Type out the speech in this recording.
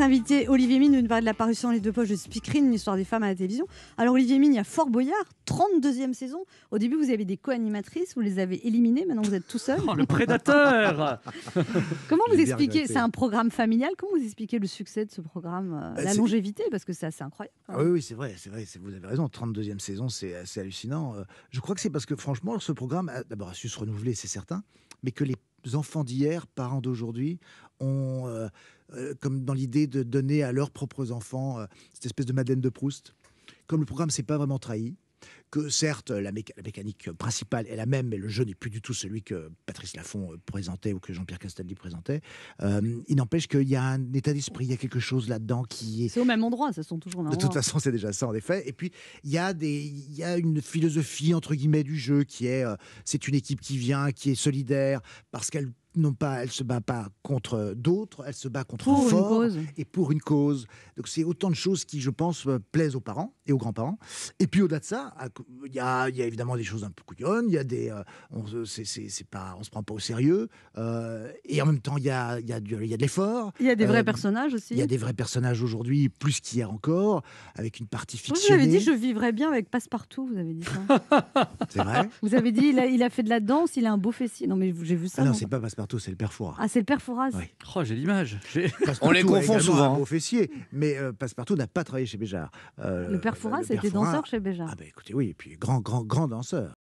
invité Olivier Mine une de la parution Les Deux Poches de Speakerine, l'histoire des femmes à la télévision. Alors Olivier Mine, il y a Fort Boyard, 32e saison. Au début, vous avez des co-animatrices, vous les avez éliminées, maintenant vous êtes tout seul. Oh, le prédateur Comment vous expliquez, c'est un programme familial, comment vous expliquez le succès de ce programme, euh, bah, la longévité, parce que c'est assez incroyable. Hein. Ah oui, oui c'est vrai, c'est vrai, vous avez raison, 32e saison, c'est assez hallucinant. Euh, je crois que c'est parce que franchement, ce programme, d'abord, a su se renouveler, c'est certain, mais que les enfants d'hier, parents d'aujourd'hui, ont, euh, euh, comme dans l'idée de donner à leurs propres enfants euh, cette espèce de Madeleine de Proust. Comme le programme s'est pas vraiment trahi, que certes la, mécanique principale est la même, mais le jeu n'est plus du tout celui que Patrice Laffont euh, présentait ou que Jean-Pierre Castaldi présentait. Euh, il n'empêche qu'il y a un état d'esprit, il y a quelque chose là-dedans qui est. C'est au même endroit, ça sont toujours. De toute façon, c'est déjà ça en effet. Et puis il y a une philosophie entre guillemets du jeu qui est, euh, c'est une équipe qui vient, qui est solidaire parce qu'elle non pas, elle se bat pas contre d'autres, elle se bat contre pour fort et pour une cause. Donc c'est autant de choses qui, je pense, euh, plaisent aux parents et aux grands-parents. Et puis au-delà de ça, il y a, évidemment des choses un peu couillonnes. Il y a des, euh, on, c'est, pas, on se prend pas au sérieux. Euh, et en même temps, il y a, y a de l'effort. Il y a des vrais personnages aussi. Il y a des vrais personnages aujourd'hui, plus qu'hier encore, avec une partie fictionnée. Vous avez dit, je vivrais bien avec Passepartout. Vous avez dit ça. c'est vrai. Vous avez dit, il a, fait de la danse, il a un beau fessier. Non mais j'ai vu ça. Ah non, non, c'est pas Passepartout c'est le père Ah, c'est le père Fouras Oh, j'ai l'image. On les confond souvent. beau hein. fessier, mais euh, Passepartout n'a pas travaillé chez Béjart. Euh, le père c'était était danseur chez Béjart. Ah, bah écoutez, oui, et puis grand, grand, grand danseur.